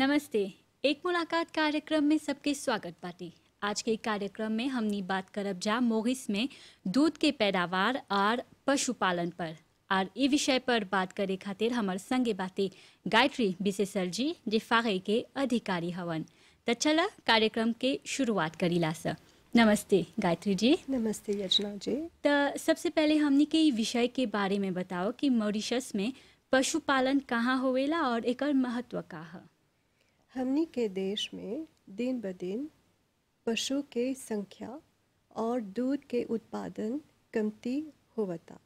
नमस्ते एक मुलाकात कार्यक्रम में सबके स्वागत बाटी आज के कार्यक्रम में हमनी बात करब जा मोगिस में दूध के पैदावार और पशुपालन पर और ये विषय पर बात करे खातिर हमारे संगे बाते गायत्री जी जे फागे के अधिकारी हवन तो चल कार्यक्रम के शुरुआत करीला सर नमस्ते गायत्री जी नमस्ते यजना जी तो सबसे पहले हमने के विषय के बारे में बताओ कि मॉरिशस में पशुपालन कहाँ होवेला और एक महत्व का है हमनी के देश में दिन ब दिन पशु के संख्या और दूध के उत्पादन कमती होवता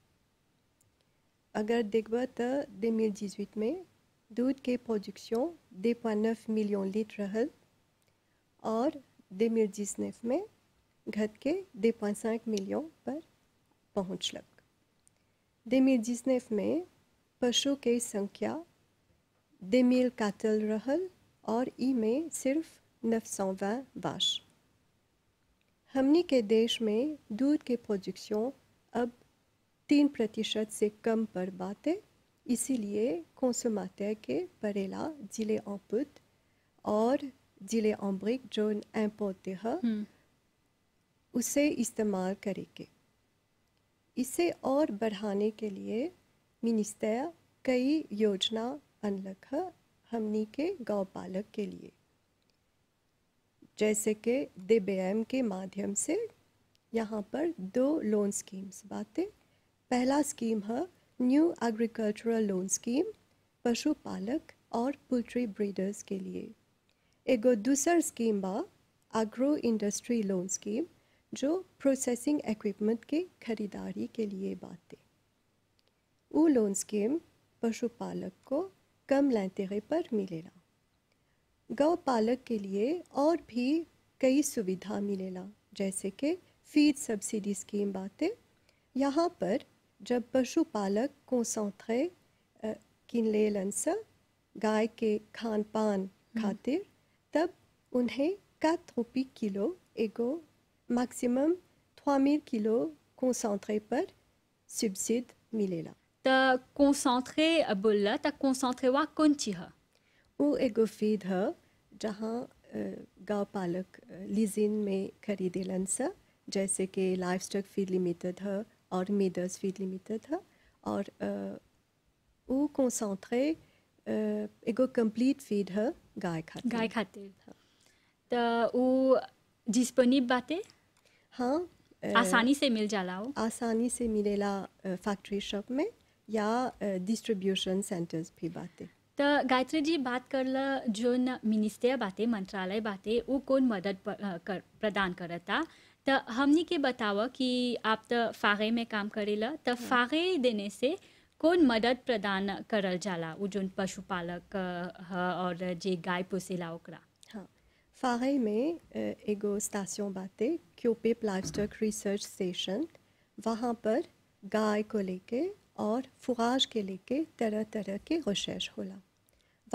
अगर देखब तो दो मिल में दूध के प्रोडक्शन दे पॉइंट मिलियन लीटर रहल और दो मिल में घट के दे पॉइंट मिलियन पर पहुँचलक दो मिल जिसनेफ में पशु के संख्या दो मिल काटल रहल और ई में सिर्फ 920 बाश हमनी के देश में दूध के प्रोजेक्शन अब तीन प्रतिशत से कम पर बातें इसीलिए consommateurs के परेला जिले अम्पुत और जिले अम्ब्रिक जो इम्पोर्टे हैं हम्म। उसे इस्तेमाल करेंगे इसे और बढ़ाने के लिए मिनिस्टर कई योजना अनलख हमनी के गौ पालक के लिए जैसे कि दिव्याम के माध्यम से यहाँ पर दो लोन स्कीम्स बातें पहला स्कीम है न्यू एग्रीकल्चरल लोन स्कीम पशुपालक और पोल्ट्री ब्रीडर्स के लिए एगो दूसर स्कीम बा एग्रो इंडस्ट्री लोन स्कीम जो प्रोसेसिंग इक्विपमेंट के खरीदारी के लिए बातें वो लोन स्कीम पशुपालक को कम लैंतरे पर मिलेगा गौ पालक के लिए और भी कई सुविधा मिलेगा जैसे कि फीड सब्सिडी स्कीम बातें यहाँ पर जब पशुपालक को सौथे किन ले गाय के खान पान हम्म। खातिर तब उन्हें रुपी किलो एगो मैक्सिमम थामिर किलो को सौथे पर सब्सिड मिलेगा të koncentre bëllë, të koncentrua kënqiha. U e gëfid hë, gjëha गांव पालक लीजिन में खरीदे लंसा जैसे कि लाइफ स्टॉक फीड लिमिटेड है और मीदर्स फीड लिमिटेड है और वो कॉन्सेंट्रे एगो कंप्लीट फीड है गाय खाते गाय खाते तो वो डिस्पोनिब बाते हाँ आसानी से मिल जाला आसानी से मिलेला फैक्ट्री शॉप में या डिस्ट्रीब्यूशन सेंटर्स भी बातें तो गायत्री जी बात ल जो मिनिस्टर बातें मंत्रालय बातें वो कौन मदद कर, प्रदान करता तो हमने के बतावा कि आप तो फागे में काम ल तो हाँ। फागे देने से कौन मदद प्रदान करल जाला वो जो पशुपालक और जे गाय पोसेला ओकरा हाँ। फागे में एगो स्टेशन बाते क्योपे प्लास्टिक रिसर्च स्टेशन वहाँ पर गाय को लेके और फुराज के लेके तरह तरह के रिसर्च होला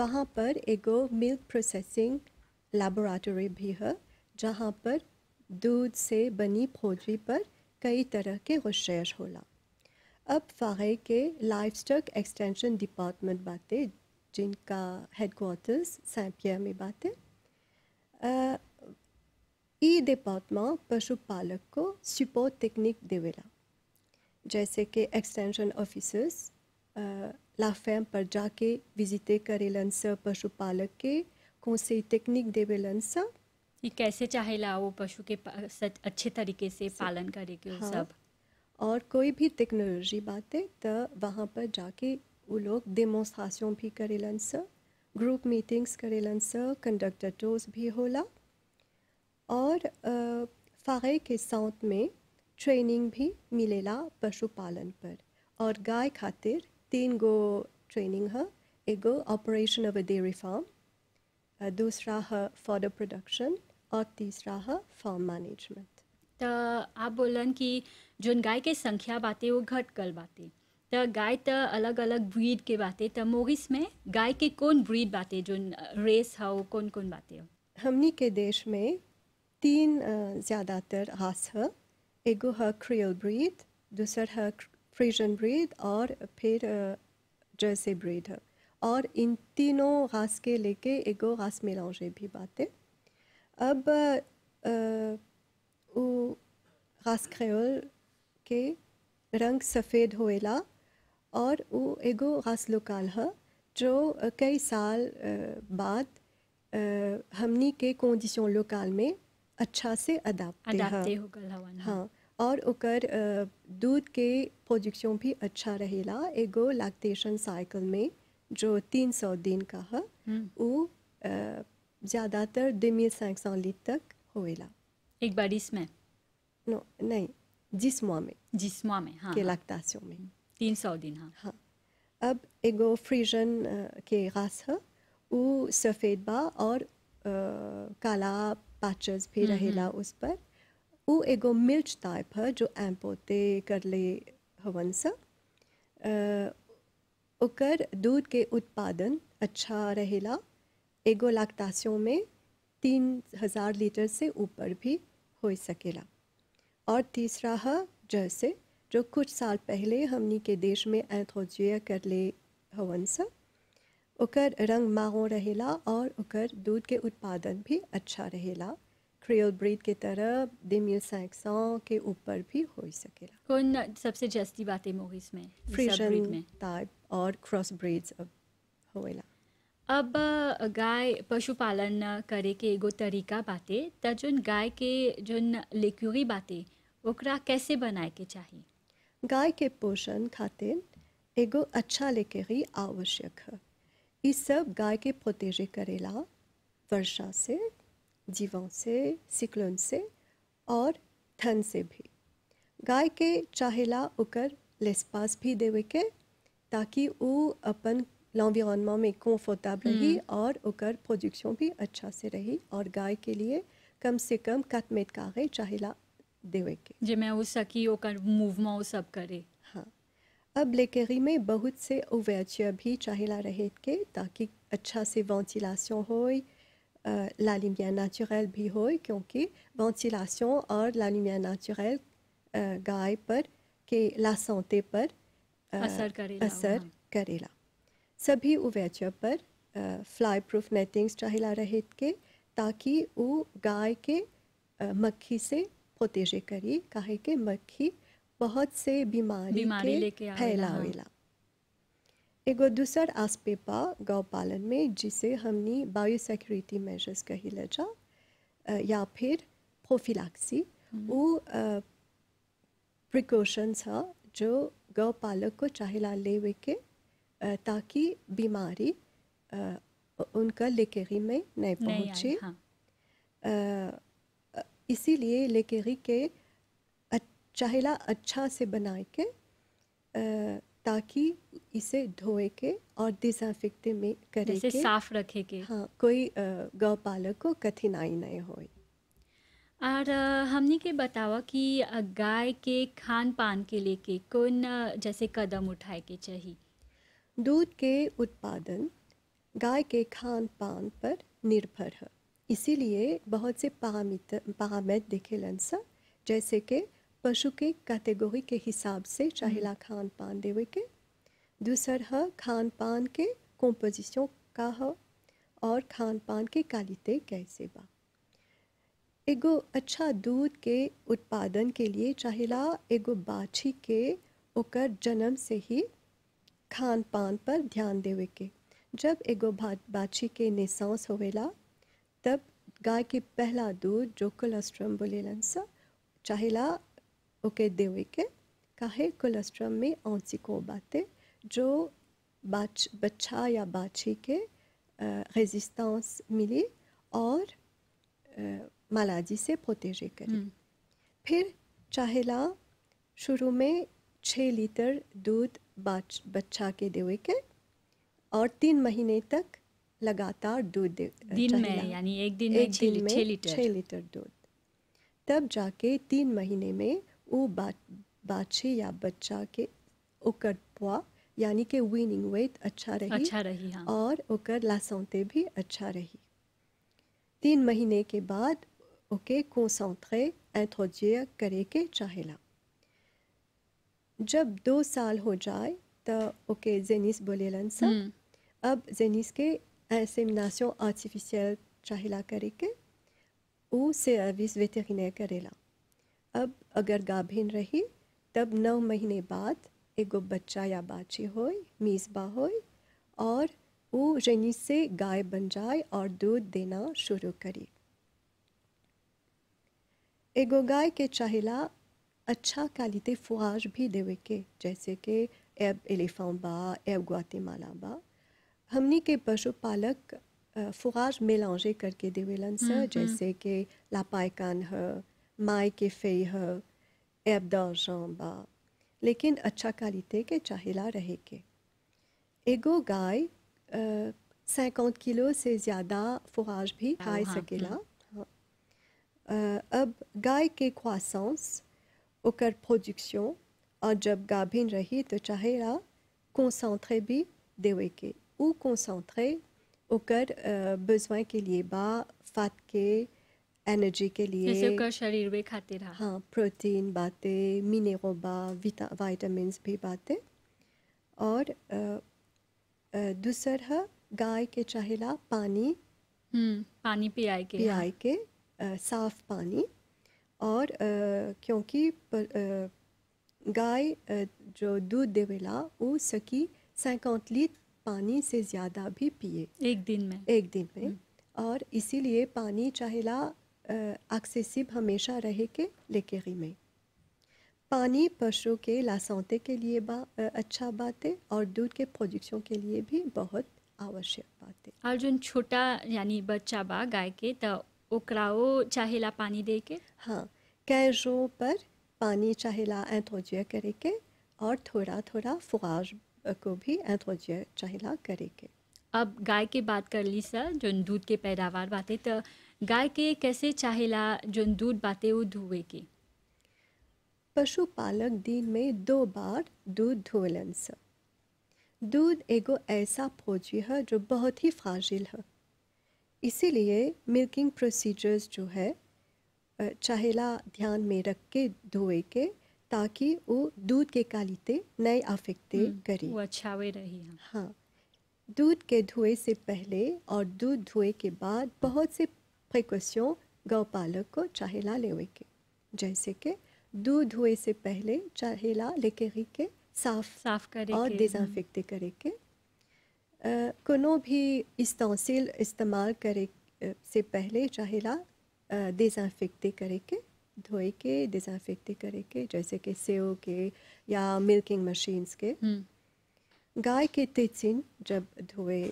वहाँ पर एगो मिल्क प्रोसेसिंग लेबोरेटरी भी है जहाँ पर दूध से बनी भोजरी पर कई तरह के रिसर्च होला अब फ़ाहे के लाइफ स्टॉक एक्सटेंशन डिपार्टमेंट बातें जिनका हेडक्वार्टर्स सैम्पियर में बातें ई डिपार्टमेंट पशुपालक को सुपोर्ट टेक्निक देवेला जैसे कि एक्सटेंशन ऑफिसर्स लाफेम पर जाके विजिटे करेलंस पशुपालक के कौन से टेक्निक देवेलंस कि कैसे ला वो पशु के सच अच्छे तरीके से पालन करे के हाँ, सब और कोई भी टेक्नोलॉजी बातें तो वहाँ पर जाके वो लोग डेमोस्ट्रेशन भी करेलन सर ग्रुप मीटिंग्स करेलन सर कंडक्टर टोर्स भी होला और फ़ाहे के साउथ में ट्रेनिंग भी मिलेला पशुपालन पर और गाय खातिर तीन गो ट्रेनिंग है एगो operation of a dairy farm दूसरा है फॉर प्रोडक्शन और तीसरा है फार्म मैनेजमेंट तो आप बोलन कि जो गाय के संख्या बातें वो घट गल बाटे तो गाय त अलग अलग ब्रीड के बातें तो मोरिस में गाय के कौन ब्रीड बाटे जो रेस है वो कौन कौन बातें हमनी के देश में तीन ज़्यादातर हास है एगो है क्रियल ब्रीद दूसर है फ्रीजन ब्रीड और फिर जैसे ब्रीड और इन तीनों रास के लेके एगो रास मेलांगे भी बातें अब वो रास क्रेओल के रंग सफ़ेद होएला और वो एगो रास लोकाल है जो कई साल बाद हमनी के कंडीशन लोकाल में अच्छा से अदाप्ते हाँ और उकर दूध के प्रोजेक्शन भी अच्छा रहेला एगो लैक्टेशन साइकिल में जो तीन सौ दिन का है वो हम्म। ज़्यादातर दो मिल सैक सौ तक होएला एक बार इसमें नो नहीं जिसमा में माह में हाँ के लैक्टेशन हाँ। में तीन सौ दिन हाँ हाँ अब एगो फ्रीजन के घास है वो सफ़ेद बा और आ, काला पैचेस भी हम्म, रहेला हम्म। उस पर उ एगो मिर्च टाइप है जो पोते कर ले हवन सा उकर दूध के उत्पादन अच्छा रहेला एगो लाक्टासियों में तीन हज़ार लीटर से ऊपर भी हो सकेला और तीसरा है जैसे जो कुछ साल पहले हमनी के देश में एंथोजिया कर ले हवन सा उकर रंग माहो रहेला और उकर दूध के उत्पादन भी अच्छा रहेला क्रियोल ब्रीड के तरह डेमिल सैक्सन के ऊपर भी हो सकेला कौन सबसे जस्ती बातें मोह इसमें फ्रीजन टाइप और क्रॉस ब्रीड्स अब होएला अब गाय पशुपालन करे के एगो तरीका बातें त जो गाय के जो लेक्यूरी बातें ओकरा कैसे बनाए के चाहिए गाय के पोषण खातिर एगो अच्छा लेकेरी आवश्यक है इस सब गाय के पोतेजे करेला वर्षा से जीवों से सिकलन से और थन से भी गाय के चाहेला उकर लेसपास भी देवे के ताकि वो अपन लॉन्वियनमा में कंफर्टेबल रही हम्म। और उकर प्रोजेक्शन भी अच्छा से रही और गाय के लिए कम से कम कतमेट कागे चाहेला देवे के जे मैं उस सकी ओकर मूवमेंट सब करे हाँ अब लेकेरी में बहुत से ओवैचिया भी चाहेला रहे के ताकि अच्छा से वेंटिलेशन होए Euh, la lumière naturelle भी हो क्योंकि वेंटिलेशन और ला lumière naturelle गाय पर के ला सांते पर असर करेला असर करेला सभी उवैचर पर फ्लाई प्रूफ नेटिंग्स चाहिला रहित के ताकि वो गाय के मक्खी से प्रोटेजे करी काहे के मक्खी बहुत से बीमारी, बीमारी के फैलावेला एगो दूसर आसपेपा गौ पालन में जिसे हमने बायोसिक्योरिटी मेजर्स कही जा या फिर प्रोफिलैक्सी हम्म। वो प्रिकॉशंस है हाँ, जो गौ पालक को ले लेवे के ताकि बीमारी उनका लेकेरी में नहीं पहुँचे हाँ। इसीलिए लेकेरी के ला अच्छा से बनाए के ताकि इसे धोए के और डिसइंफेक्टे में करे के, साफ रखे के हाँ कोई गौ पालक को कठिनाई नहीं हो और हमने के बतावा कि गाय के खान पान के लिए के कौन जैसे कदम उठाए के चाहिए दूध के उत्पादन गाय के खान पान पर निर्भर है इसीलिए बहुत से पामित पामैत देखे लंसा जैसे कि पशु के कैटेगरी के हिसाब से ला हम्म। खान पान देवे के दूसर है खान पान के कॉम्पोजिशन का है और खान पान के कालिते कैसे बा एगो अच्छा दूध के उत्पादन के लिए ला एगो बाछी के ओकर जन्म से ही खान पान पर ध्यान देवे के जब एगो बाछी के निशांस होवेला तब गाय के पहला दूध जो कोलेस्ट्रम बोलेलन सा चाहिला ओके के काहे कोलेस्ट्रम में को बातें जो बाच बच्चा या बाछी के रेजिस्टेंस मिले और मालाजी से प्रोटेजे करें हम्म। फिर चाहेला शुरू में छः लीटर दूध बाच बच्चा के देवे के और तीन महीने तक लगातार दूध दे दिन में यानी एक दिन एक, एक दिन में छः लीटर छः लीटर दूध तब जाके तीन महीने में वो बाछे या बच्चा के ओकर पुआ यानी के विनिंग वेट अच्छा रही अच्छा रही हाँ। और ओकर लासौते भी अच्छा रही तीन महीने के बाद ओके कोसौंत्रे एथोजिया करे के चाहेला जब दो साल हो जाए तो ओके जेनिस बोलेलन सब हम्म। अब जेनिस के इंसेमिनासियों आर्टिफिशियल चाहेला करे के ओ सर्विस वेटरिनेर करेला अब अगर गाभिन रही तब नौ महीने बाद एगो बच्चा या बाछी होय मीजबा होय और वो रेनी से गाय बन जाए और दूध देना शुरू करी एगो गाय के चाहिला अच्छा क्वालिटी फुआज भी देवे के जैसे कि एब एलिफाउ बा एब ग्वातेमाला बा हमनी के पशुपालक फुआज मेलांजे करके देवेलन सर हम्म, हम्म। जैसे कि लापायकान है के फ़ेह एबदा जांबा लेकिन अच्छा क्वालिटी के चाहिला रहे के एगो गाय सैकौत किलो से ज़्यादा फुहाज भी खाए हाँ, सकेला हाँ। हाँ। अब गाय के ख्वासांस ओकर प्रोजिक्शन और जब गाभिन रही तो चाहेला कॉन्सेंट्रे भी देवे के ऊ कॉन्सेंट्रे ओकर बेजवा के लिए बा फात के एनर्जी के लिए शरीर में खाते रहा हाँ प्रोटीन बातें मिनरबा वाइटामिन भी बातें और दूसरा गाय के चाहेला पानी हम्म, पानी पियाए के हाँ। पियाए के आ, साफ पानी और आ, क्योंकि गाय जो दूध देवेला वो सकी सैकौत पानी से ज़्यादा भी पिए एक दिन में एक दिन में हम्म। और इसीलिए पानी चाहेला एक्सेसिब हमेशा रहे के लेकेरी में पानी पशु के लासौते के लिए बा, अच्छा बात है और दूध के प्रोडक्शन के लिए भी बहुत आवश्यक बात है और जो छोटा यानी बच्चा बा गाय के तो ओकराओ चाहेला पानी दे के हाँ कैजो पर पानी चाहेला एंथोजिया करे के और थोड़ा थोड़ा फुआज को भी एंथोजिया चाहेला करे के अब गाय के बात कर ली सर जो दूध के पैदावार है तो गाय के कैसे चाहेला जो दूध बाते वो धुए के पशुपालक दिन में दो बार दूध धोलन स दूध एगो ऐसा भोजी है जो बहुत ही फाजिल है इसीलिए मिल्किंग प्रोसीजर्स जो है चाहेला ध्यान में रख के धोए के ताकि वो दूध के कालीते नए अफेक्टे हम्म, करें वो अच्छा वे रही हाँ।, हाँ दूध के धोए से पहले और दूध धोए के बाद बहुत से précautions गौपालक को चाहेला लेवे के जैसे कि दूध हुए से पहले चाहेला लेकेरी के साफ साफ करे और डिजनफेक्टे करे के कोनो भी इस्तेंसिल इस्तेमाल करे से पहले चाहेला डिजनफेक्टे करे के धोए के डिजनफेक्टे करे के जैसे कि सेव के या मिल्किंग मशीन्स के हम्म। गाय के तेचिन जब धोए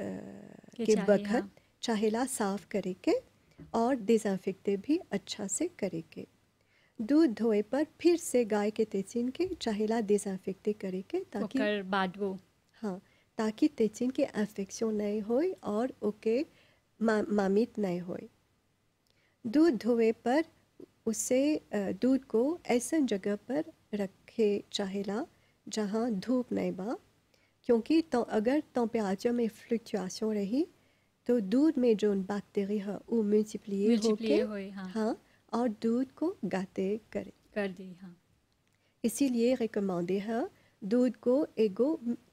के बखत चहेला साफ़ करे के और डिजाफिकते भी अच्छा से करे के दूध धोए पर फिर से गाय के तेचिन के चहेला डिजाफिकते करे के ताकि वो हाँ ताकि तेचिन के इन्फेक्शन नहीं हो और ओके मा, मामित नहीं हो दूध धोए पर उसे दूध को ऐसा जगह पर रखे चाहेला जहाँ धूप नहीं बा क्योंकि तो अगर टेम्परेचर तो में फ्लक्चुएशन रही तो दूध में जो बैक्टेरिया है वो मल्टीप्लाई होके हाँ।, हाँ।, और दूध को गाते करे कर दी हाँ इसीलिए रिकमेंडे है दूध को एगो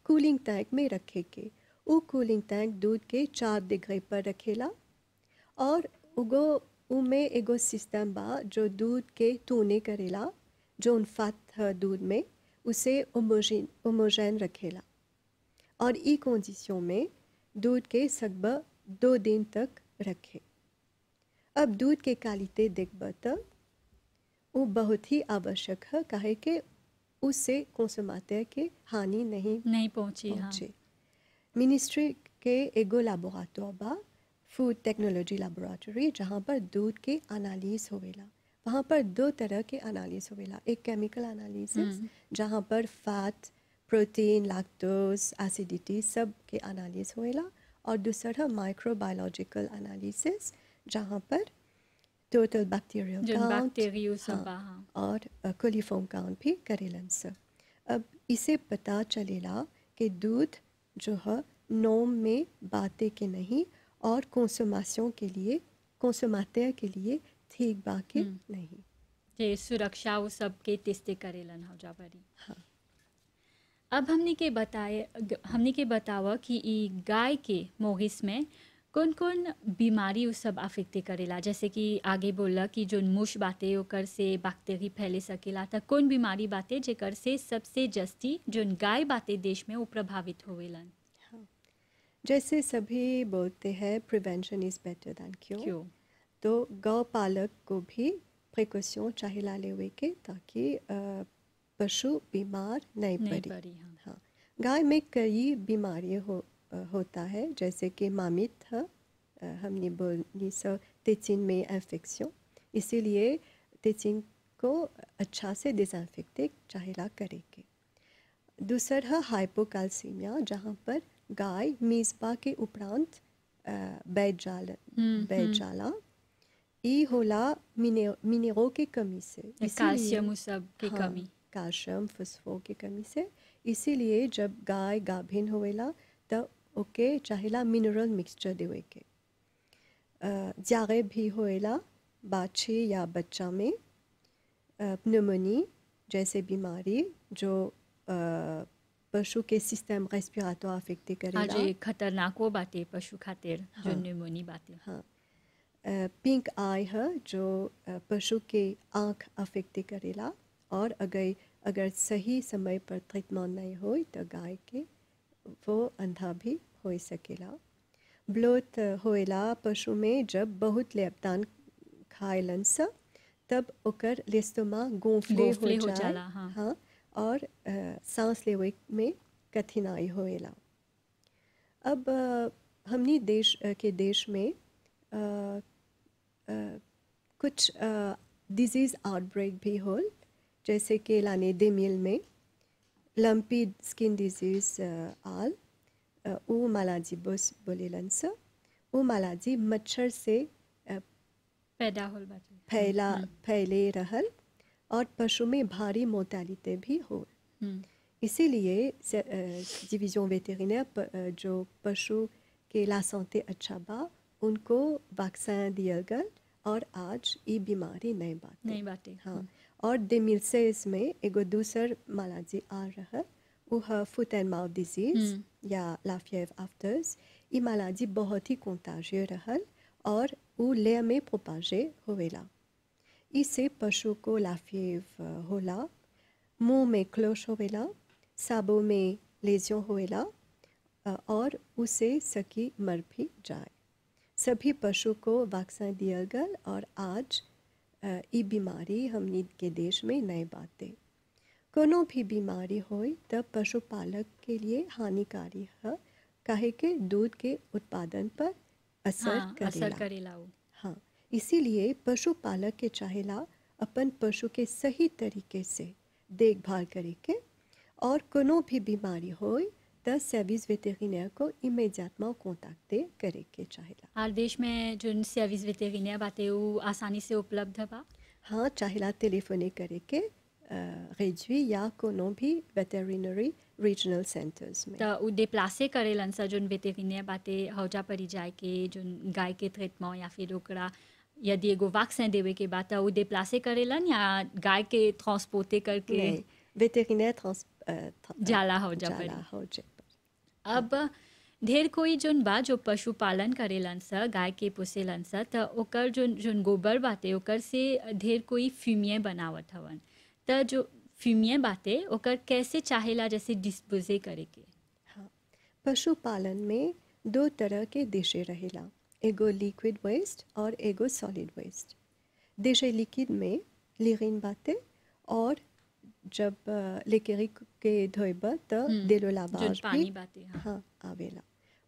कूलिंग टैंक में रखे के वो कूलिंग टैंक दूध के चार डिग्री पर रखेला और उगो उमें एगो सिस्टम बा जो दूध के तूने करेला जो उनफात है दूध में उसे ओमोजिन ओमोजैन रखेला और ई कंडीशन में दूध के सगब दो दिन तक रखे अब दूध के क्वालिटी देख तो वो बहुत ही आवश्यक है कहे कि उससे कंज्यूमर के हानि नहीं नहीं पहुँची पहुँचे हाँ। मिनिस्ट्री के एगो लेबोरेटोर बा फूड टेक्नोलॉजी लेबोरेटरी जहाँ पर दूध के अनालिस होवेला वहाँ पर दो तरह के अनालिस होवेला एक केमिकल हम्म। एनालिसिस जहाँ पर फैट प्रोटीन लैक्टोज एसिडिटी सब के अनालिस होवेला और दूसरा माइक्रोबायोलॉजिकल एनालिसिस जहाँ पर टोटल बैक्टीरियल काउंट और कोलीफॉर्म काउंट भी करेलन से अब इसे पता चलेगा कि दूध जो है नोम में बातें के नहीं और कंसोमासियों के लिए कंसोमाते के लिए ठीक बाकी हम्म। नहीं सुरक्षा वो सब के तिस्ते करेलन हो जावरी हाँ अब हमने के बताए हमने के बतावा कि गाय के मोगिस में कौन कौन बीमारी उस सब अफेक्ट करेला जैसे कि आगे बोला कि जो मुश बातें ओकर से बैक्टेरी फैले सकेला तो कौन बीमारी बातें जेकर से सबसे जस्ती जो गाय बातें देश में वो प्रभावित हो हाँ। जैसे सभी बोलते हैं प्रिवेंशन इज़ बेटर दैन क्यों क्यों तो गौ पालक को भी प्रिकॉशन चाहे ला ले हुए के ताकि पशु बीमार नहीं, नहीं पड़ी, हाँ।, हाँ, गाय में कई बीमारियाँ हो होता है जैसे कि मामित हाँ। हमने बोली सौ तेचिन में इन्फेक्शन इसीलिए तेचिन को अच्छा से डिसइनफेक्टिक चाहला करेंगे दूसरा है हाइपोकैल्सीमिया जहाँ पर गाय मेजबा के उपरांत बैजाल हम्म, बैजाला हम्म। ई होला मिने के कमी से कैल्शियम सब की हाँ, कमी कैल्शियम फसफो की कमी से इसीलिए जब गाय गाभिन होवेला तब तो ओके चाहेला मिनरल मिक्सचर देवे के ज्यागे भी होएला बाछी या बच्चा में पनमोनी जैसे बीमारी जो पशु के सिस्टम रेस्पिराटो अफेक्ट करेला खतरनाक वो है पशु खातिर हाँ, जो न्यूमोनी बाटे हाँ पिंक आई है जो पशु के आँख अफेक्ट करेला और अगर अगर सही समय पर ट्रीटमेंट नहीं हो तो गाय के वो अंधा भी हो सकेला ब्लोत होएला पशु में जब बहुत लेपतान खाएलन सा तब ओकर लेस्तोमा गोफले हो, जाए हाँ, हाँ और आ, सांस लेवे में कठिनाई होएला अब आ, देश आ, के देश में आ, आ, कुछ डिजीज़ आउटब्रेक भी होल जैसे कि लाने दे मिल में लम्पी स्किन डिजीज आल uh, ऊ मालाजी बस लंस ऊ मालाजी मच्छर से uh, पैदा हो फैला हम्म। फैले रहल और पशु में भारी मोतालिते भी हो हम्म। इसीलिए डिवीजन uh, वेटेरिनर जो पशु के ला अच्छा बा उनको वैक्सीन दिया गया और आज ये बीमारी नहीं बात नहीं बातें हाँ हम्म। और दे सेस में एगो दूसर माला जी आ रहा वह फुट एंड माउथ डिजीज या लाफिया आफ्टर्स माला जी बहुत ही कोताजे रहल और उ लेय में पोपाजे होवेला इसे पशु को लाफिय होला मुंह में क्लोश होवेला साबो में लेजो होवेला और उसे सकी मर भी जाए सभी पशु को वैक्सीन दिया गया और आज ई बीमारी हमनी के देश में नए बाते कोनो भी बीमारी हो तो पशुपालक के लिए हानिकारी है काहे के दूध के उत्पादन पर असर हाँ, करेला असर करेला हाँ इसीलिए पशुपालक के चाहेला अपन पशु के सही तरीके से देखभाल करे के और कोनो भी बीमारी होए द सर्विस वेटेरिनर को इमेजातमा कॉन्टैक्ट करे के चाहेला हाल देश में जो सर्विस वेटेरिनर बातें वो आसानी से उपलब्ध है बा हाँ चाहेला टेलीफोने करे के रेजवी या कोनो भी वेटेरिनरी रीजनल सेंटर्स में तो डिप्लासे करे सा जो वेटेरिनर बातें हौजा पड़ी जाए के जो गाय के ट्रीटमेंट या फिर ओकरा यदि एगो वैक्सीन देवे के बात तो वो डिप्लासे करे लन या गाय के ट्रांसपोर्टे करके वेटेरिनर ट्रांस जाला हो जा जाला हो जाए अब ढेर कोई जोन बा जो पशुपालन करेलन स गाय के पोसेलन स तो ओकर जोन गोबर बाते ओकर से ढेर कोई फ्यूमिय बनावत हवन त जो फ्यूमिय बाते ओकर कैसे चाहेला जैसे डिस्पोजे करे के हाँ पशुपालन में दो तरह के दिशे रहेला एगो लिक्विड वेस्ट और एगो सॉलिड वेस्ट दिशे लिक्विड में लिगिन बाते और जब लेकेरी के doibătă mm. de la भी हाँ, हाँ आवेला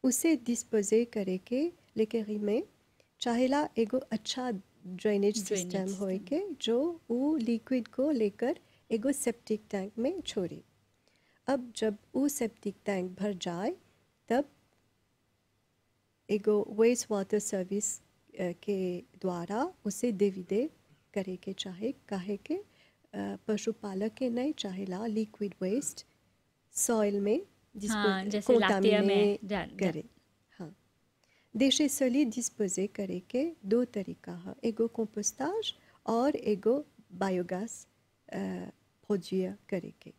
उसे डिस्पोजे करे के लेके में चाहेला एगो अच्छा ड्रेनेज सिस्टम होए के जो वो लिक्विड को लेकर एगो सेप्टिक टैंक में छोड़े अब जब वो सेप्टिक टैंक भर जाए तब एगो वेस्ट वाटर सर्विस के द्वारा उसे देविदे करे के चाहे कहे के पशुपालक के नहीं चाहेला लिक्विड वेस्ट सॉइल में जिसको हाँ, में करे हाँ देशे सॉलिड डिस्पोजे करे के दो तरीका है एगो कंपोस्टाज और एगो बायोगैस प्रोजिया करे के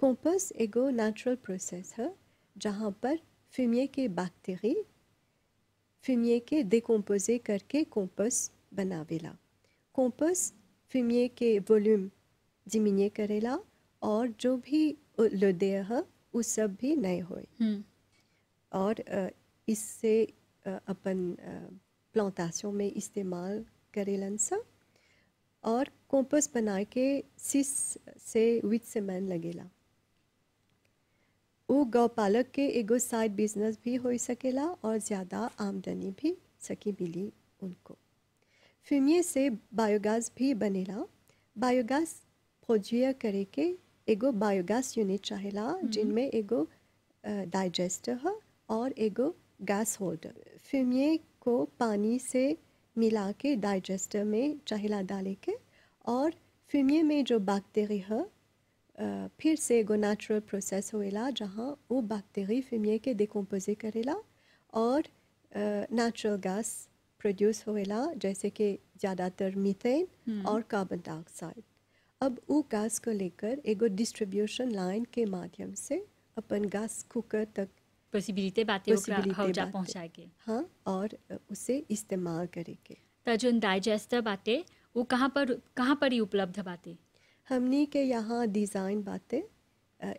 कंपोस्ट एगो नेचुरल प्रोसेस है जहाँ पर फ्यूमिए के बैक्टीरी फ्यूमिए के डिकम्पोजे करके कंपोस्ट बनावेला कंपोस्ट फ्यूमिए के वॉल्यूम जिमिन्ये करेला और जो भी है वो सब भी नए हो हम्म। और इससे अपन प्लांटेशन में इस्तेमाल करेलन सब और कोम्पस बना के सिस से विच से मैन लगेला वो गौपालक के एगो साइड बिजनेस भी हो सकेला और ज़्यादा आमदनी भी सकी मिली उनको फिमिये से बायोगैस भी बनेला बायोगैस प्रोड्यूर करे के एगो बायोगैस यूनिट चाहेला हम्म। जिनमें एगो डाइजेस्टर है और एगो गैस होल्डर फिमिये को पानी से मिला के डाइजेस्टर में चाहेला डाले के और फिमिये में जो बैक्टेरी है फिर से एगो नेचुरल प्रोसेस होएला जहाँ वो बैक्टेरी फिमिये के डिकम्पोजे करेला और नेचुरल गैस प्रोड्यूस होएला जैसे कि ज़्यादातर मीथेन हम्म। और कार्बन डाइऑक्साइड अब वो गैस को लेकर एगो डिस्ट्रीब्यूशन लाइन के माध्यम से अपन गैस कुकर तक पॉसिबिलिटी बातें पहुंचा के हाँ और उसे इस्तेमाल करे के तो जो डाइजेस्टर बातें वो कहाँ पर कहाँ पर ही उपलब्ध बातें हमने के यहाँ डिज़ाइन बातें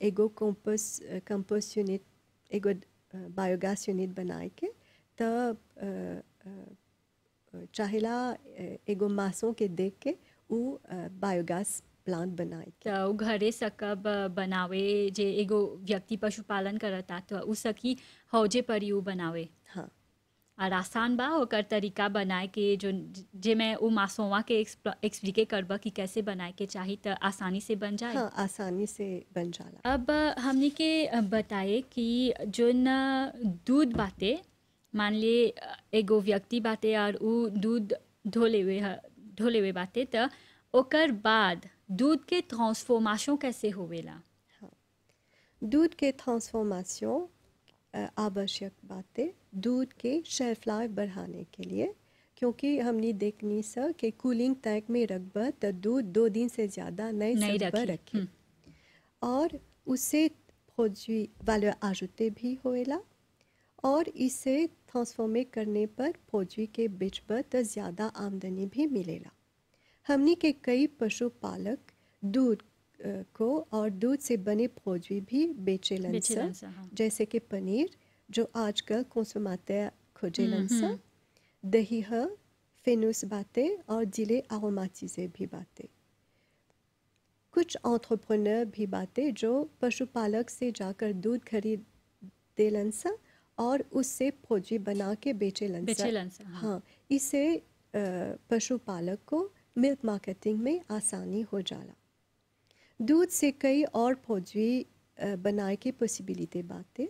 एगो कंपोस कंपोस यूनिट एगो बायोगैस यूनिट बनाए के तब चाहेला एगो मासों के देख के उ बायोगैस प्लांट बनाए तो घरे सकब बनावे जे एगो व्यक्ति पशुपालन करता तो उसकी हौजे पर यू बनावे हाँ और आसान बा और तरीका बनाए के जो जे मैं वो मासोवा के एक्सप्लिके करबा कि कैसे बनाए के चाहिए तो आसानी से बन जाए हाँ, आसानी से बन जाला अब हमने के बताए कि जो न दूध बाते मान लिए एगो व्यक्ति बाते और वो दूध धो हुए ढोले हुए बातें तो ओकर बाद दूध के ट्रांसफॉर्मेशन कैसे होवेला हाँ। दूध के ट्रांसफॉर्मेशन आवश्यक बातें दूध के शेल्फ लाइफ बढ़ाने के लिए क्योंकि हमने देखनी स कि कूलिंग टैंक में रखब तो दूध दो दिन से ज़्यादा नहीं, नहीं रखे, हम्म। और उससे फौजी वाले आजुते भी होएला और इसे ट्रांसफॉर्मे करने पर फौजी के तो ज़्यादा आमदनी भी मिलेगा हमने के कई पशुपालक दूध को और दूध से बने फौजी भी बेचे लंसा हाँ। जैसे कि पनीर जो आजकल कौसुमाते खोजे हम्म, लंसा हम्म। दही फेनुस बातें और जिले आरोमा चीज़ें भी बातें कुछ ऑन्ट्रप्रनर भी बातें जो पशुपालक से जाकर दूध खरीद दे लंसा और उससे फौजी बना के बेचे लंसर, लंसर हाँ, हाँ इसे पशुपालक को मिल्क मार्केटिंग में आसानी हो जाला दूध से कई और फौजी बनाए की पॉसिबिलिटी बातें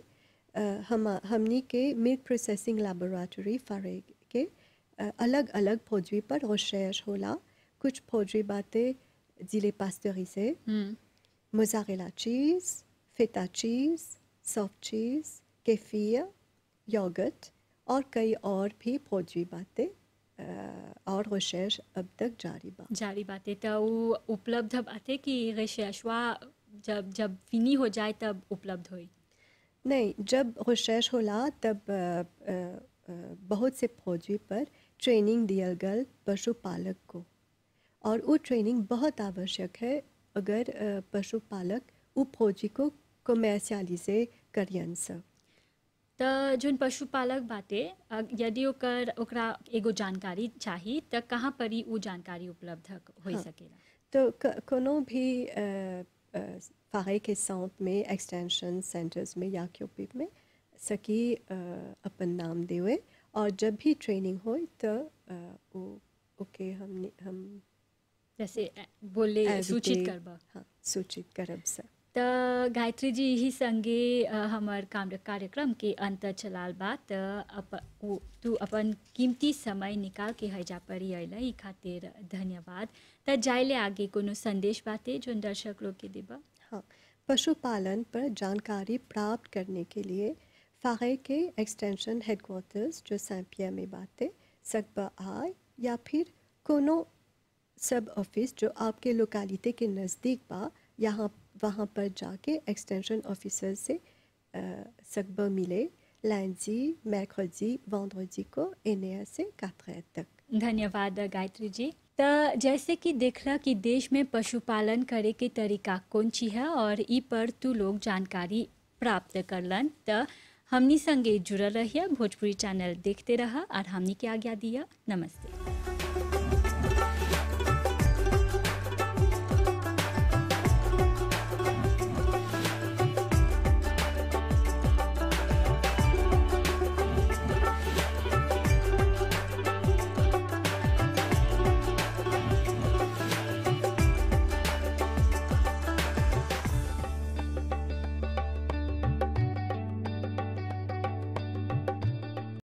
हम हमनी के मिल्क प्रोसेसिंग लेबोरेटरी फारे के अलग अलग फौजी पर रोशैश होला कुछ फौजी बातें जिले पास्तरी से मोजारेला चीज़ फेटा चीज़ सॉफ्ट चीज़ केफिया योगर्ट और कई और भी फौजी बातें और रिसर्च अब तक जारी बा जारी बातें तो उपलब्ध बातें कि रिसर्चवा जब जब फिनी हो जाए तब उपलब्ध हो नहीं जब रिसर्च होला तब आ, आ, बहुत से फौजी पर ट्रेनिंग दिया गल पशुपालक को और वो ट्रेनिंग बहुत आवश्यक है अगर पशुपालक वो फौजी को कमर्शियली से करियन सब तो जो पशुपालक बाटे यदि एगो जानकारी चाही तो कहाँ पर ही वो जानकारी उपलब्ध हो हाँ, सके तो कोनो भी फाहे के सौंप में एक्सटेंशन सेंटर्स में या क्यूपी में सकी अपन नाम देवे और जब भी ट्रेनिंग हो तो वो ओके हम हम जैसे बोले सूचित कर हाँ सूचित करब सर तो गायत्री जी यही संगे हमारे कार्यक्रम के अंत चलाल बा तू अपन कीमती समय निकाल के हैजा पर अल खातिर धन्यवाद त जाए आगे कोनो संदेश बाते जो दर्शक लोग के देबा हाँ पशुपालन पर जानकारी प्राप्त करने के लिए फ़ाहे के एक्सटेंशन हेडक्वार्टर्स जो सैम्पिया में बातें सकबा आए या फिर कोनो सब ऑफिस जो आपके लोकालिटी के नज़दीक बा यहाँ वहाँ पर जाके एक्सटेंशन ऑफिसर से सकबा मिले लैंजी मैखोजी वी को एन से कातरे तक धन्यवाद गायत्री जी तो जैसे कि देखला कि देश में पशुपालन करे के तरीका कौन सी है और इ पर तू लोग जानकारी प्राप्त लन तो हमनी संगे जुड़ल रहिए भोजपुरी चैनल देखते रहा और हमनी के आज्ञा दिया नमस्ते